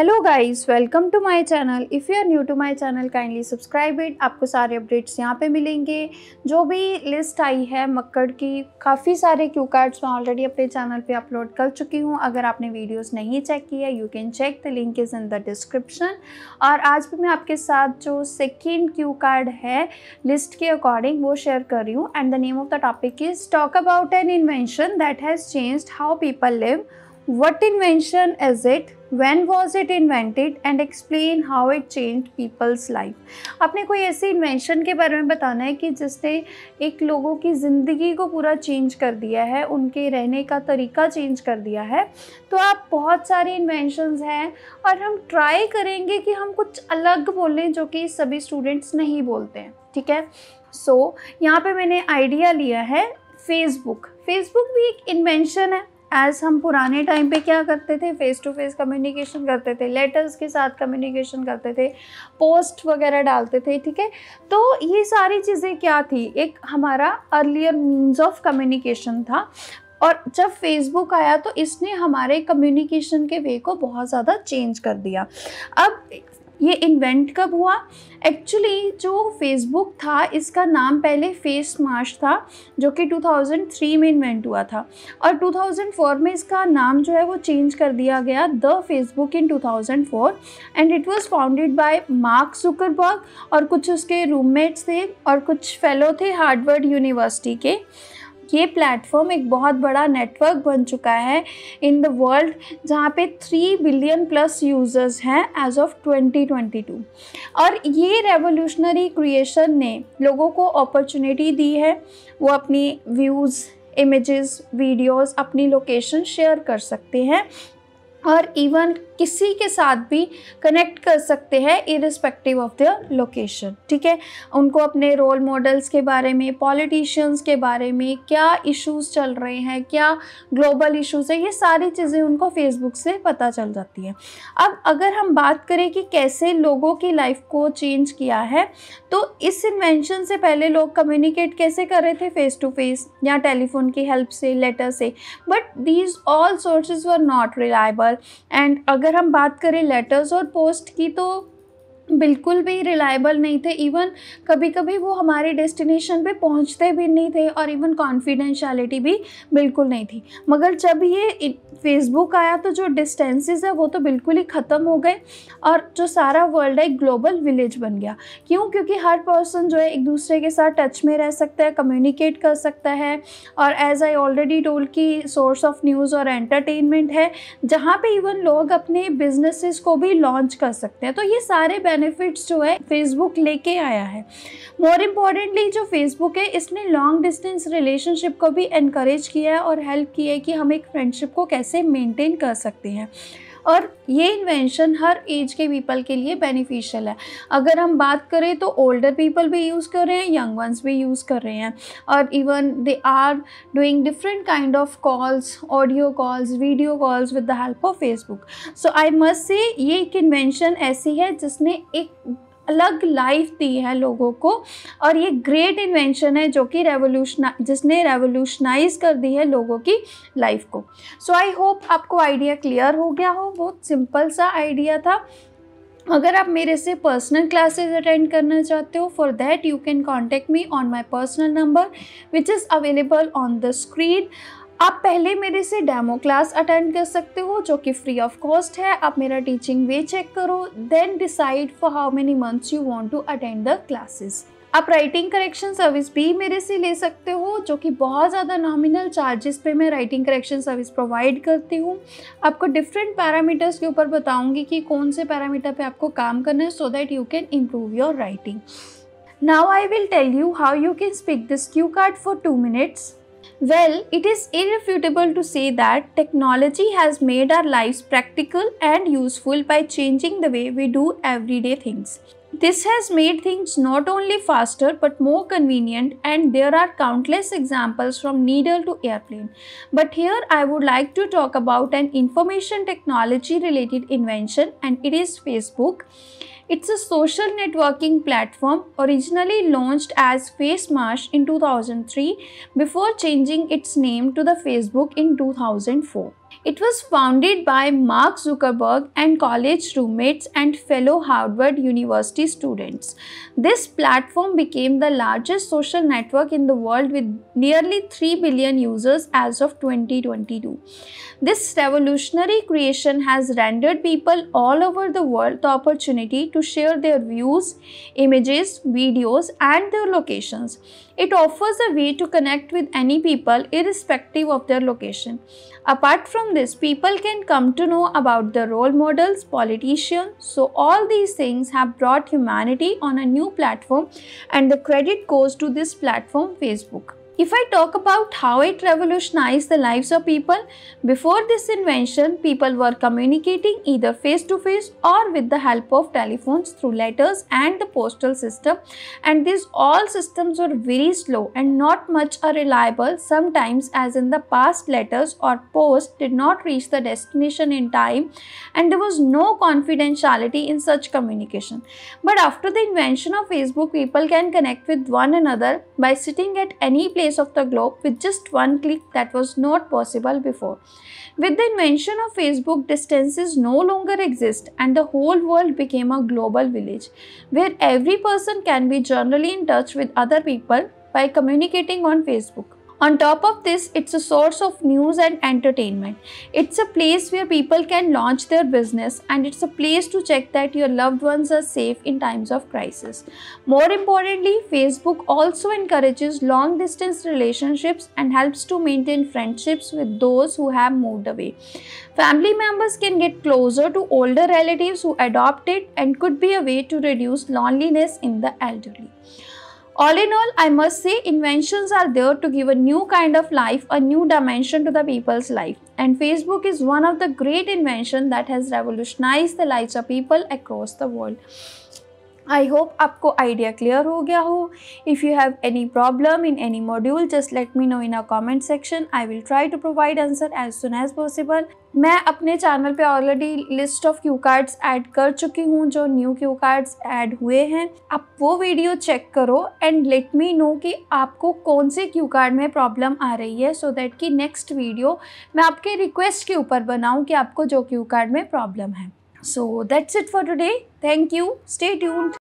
Hello guys welcome to my channel if you are new to my channel kindly subscribe it आपको सारे updates यहाँ पे मिलेंगे जो भी लिस्ट आई है मक्कड़ की काफ़ी सारे क्यू कार्ड्स मैं ऑलरेडी अपने चैनल पे अपलोड कर चुकी हूँ अगर आपने वीडियोस नहीं चेक किया you can check the link is in the description और आज भी मैं आपके साथ जो सेकेंड क्यू कार्ड है लिस्ट के अकॉर्डिंग वो शेयर कर रही हूँ and the name of the topic is talk about an invention that has change how people live what invention is it when was it invented and explain how it changed people's life आपने कोई ऐसी invention के बारे में बताना है कि जिसने एक लोगों की ज़िंदगी को पूरा चेंज कर दिया है उनके रहने का तरीका चेंज कर दिया है तो आप बहुत सारे इन्वेंशनस हैं और हम ट्राई करेंगे कि हम कुछ अलग बोलें जो कि सभी स्टूडेंट्स नहीं बोलते हैं ठीक है सो so, यहाँ पर मैंने आइडिया लिया है फेसबुक फेसबुक भी एक इन्वेंशन है एज हम पुराने टाइम पे क्या करते थे फेस टू फेस कम्युनिकेशन करते थे लेटर्स के साथ कम्युनिकेशन करते थे पोस्ट वगैरह डालते थे ठीक है तो ये सारी चीज़ें क्या थी एक हमारा अर्लियर मीन्स ऑफ कम्युनिकेशन था और जब फेसबुक आया तो इसने हमारे कम्युनिकेशन के वे को बहुत ज़्यादा चेंज कर दिया अब ये इन्वेंट कब हुआ एक्चुअली जो फेसबुक था इसका नाम पहले फेस मार्श था जो कि 2003 में इन्वेंट हुआ था और 2004 में इसका नाम जो है वो चेंज कर दिया गया the Facebook in 2004 and it was founded by Mark Zuckerberg और कुछ उसके रूममेट्स थे और कुछ फेलो थे हार्डवर्ड यूनिवर्सिटी के ये प्लेटफॉर्म एक बहुत बड़ा नेटवर्क बन चुका है इन द वर्ल्ड जहाँ पे थ्री बिलियन प्लस यूज़र्स हैं एज ऑफ 2022 और ये रेवोल्यूशनरी क्रिएशन ने लोगों को अपॉर्चुनिटी दी है वो अपनी व्यूज़ इमेजेस वीडियोस अपनी लोकेशन शेयर कर सकते हैं और इवन किसी के साथ भी कनेक्ट कर सकते हैं इरिस्पेक्टिव ऑफ द लोकेशन ठीक है उनको अपने रोल मॉडल्स के बारे में पॉलिटिशियंस के बारे में क्या इश्यूज चल रहे हैं क्या ग्लोबल इश्यूज है ये सारी चीज़ें उनको फेसबुक से पता चल जाती है अब अगर हम बात करें कि कैसे लोगों की लाइफ को चेंज किया है तो इस इन्वेंशन से पहले लोग कम्युनिकेट कैसे कर रहे थे फेस टू फेस या टेलीफोन की हेल्प से लेटर से but these all sources were not reliable and अगर अगर हम बात करें लेटर्स और पोस्ट की तो बिल्कुल भी रिलायबल नहीं थे इवन कभी कभी वो हमारे डेस्टिनेशन पे पहुंचते भी नहीं थे और इवन कॉन्फिडेंशलिटी भी बिल्कुल नहीं थी मगर जब ये फेसबुक आया तो जो डिस्टेंसेस है वो तो बिल्कुल ही ख़त्म हो गए और जो सारा वर्ल्ड है एक ग्लोबल विलेज बन गया क्यों क्योंकि हर पर्सन जो है एक दूसरे के साथ टच में रह सकता है कम्युनिकेट कर सकता है और एज आई ऑलरेडी टोल की सोर्स ऑफ न्यूज़ और एंटरटेनमेंट है जहाँ पर इवन लोग अपने बिजनेसिस को भी लॉन्च कर सकते हैं तो ये सारे बेनिफिट बेनिफिट्स जो है फेसबुक लेके आया है मोर इम्पॉर्टेंटली जो फेसबुक है इसने लॉन्ग डिस्टेंस रिलेशनशिप को भी इनक्रेज किया है और हेल्प किया है कि हम एक फ्रेंडशिप को कैसे मेनटेन कर सकते हैं और ये इन्वेंशन हर एज के पीपल के लिए बेनिफिशियल है अगर हम बात करें तो ओल्डर पीपल भी यूज़ कर रहे हैं यंग वंस भी यूज़ कर रहे हैं और even they are doing different kind of calls audio calls video calls with the help of Facebook so I must say ये एक इन्वेंशन ऐसी है जिसने एक अलग लाइफ दी है लोगों को और ये ग्रेट इन्वेंशन है जो कि रेवोल्यूशन जिसने रेवोल्यूशनाइज कर दी है लोगों की लाइफ को सो आई होप आपको आइडिया क्लियर हो गया हो बहुत सिंपल सा आइडिया था अगर आप मेरे से पर्सनल क्लासेस अटेंड करना चाहते हो for that you can contact me on my personal number which is available on the screen आप पहले मेरे से डेमो क्लास अटेंड कर सकते हो जो कि फ्री ऑफ कॉस्ट है आप मेरा टीचिंग वे चेक करो then decide for how many months you want to attend the classes आप राइटिंग करेक्शन सर्विस भी मेरे से ले सकते हो जो कि बहुत ज़्यादा नॉमिनल चार्जेस पे मैं राइटिंग करेक्शन सर्विस प्रोवाइड करती हूँ आपको डिफरेंट पैरामीटर्स के ऊपर बताऊँगी कि कौन से पैरामीटर पे आपको काम करना है so that you can improve your writing now I will tell you how you can speak this cue card for two minutes Well, it is irrefutable to say that technology has made our lives practical and useful by changing the way we do everyday things. This has made things not only faster but more convenient, and there are countless examples from needle to airplane. But here I would like to talk about an information technology related invention, and it is Facebook. It's a social networking platform originally launched as FaceMash in 2003 before changing its name to the Facebook in 2004. It was founded by Mark Zuckerberg and college roommates and fellow Harvard University students. This platform became the largest social network in the world with nearly 3 billion users as of 2022. This revolutionary creation has rendered people all over the world the opportunity to share their views, images, videos, and their locations. It offers a way to connect with any people irrespective of their location. Apart from this, people can come to know about the role models, politicians. So, all these things have brought humanity on a new platform, and the credit goes to this platform, Facebook. If I talk about how it revolutionized the lives of people, before this invention, people were communicating either face to face or with the help of telephones through letters and the postal system. And these all systems were very slow and not much are reliable. Sometimes, as in the past, letters or post did not reach the destination in time, and there was no confidentiality in such communication. But after the invention of Facebook, people can connect with one another by sitting at any place face of the globe with just one click that was not possible before. With the invention of Facebook, distances no longer exist and the whole world became a global village where every person can be generally in touch with other people by communicating on Facebook. On top of this, it's a source of news and entertainment. It's a place where people can launch their business and it's a place to check that your loved ones are safe in times of crisis. More importantly, Facebook also encourages long distance relationships and helps to maintain friendships with those who have moved away. Family members can get closer to older relatives who adopted and could be a way to reduce loneliness in the elderly. All in all, I must say inventions are there to give a new kind of life, a new dimension to the people's life. And Facebook is one of the great invention that has revolutionized the lives of people across the world. I hope आपको idea clear हो गया हो if you have any problem in any module just let me know in a comment section I will try to provide answer as soon as possible मैं अपने channel पे already list of cue cards add कर चुकी हूँ जो new Q cards add हुए हैं आप वो वीडियो चेक करो एंड लेट मी नो कि आपको कौन से क्यू कार्ड में प्रॉब्लम आ रही है सो so दैट कि नेक्स्ट वीडियो मैं आपके रिक्वेस्ट के ऊपर बनाऊँ कि आपको जो क्यू कार्ड में प्रॉब्लम है so that's it for today thank you stay tuned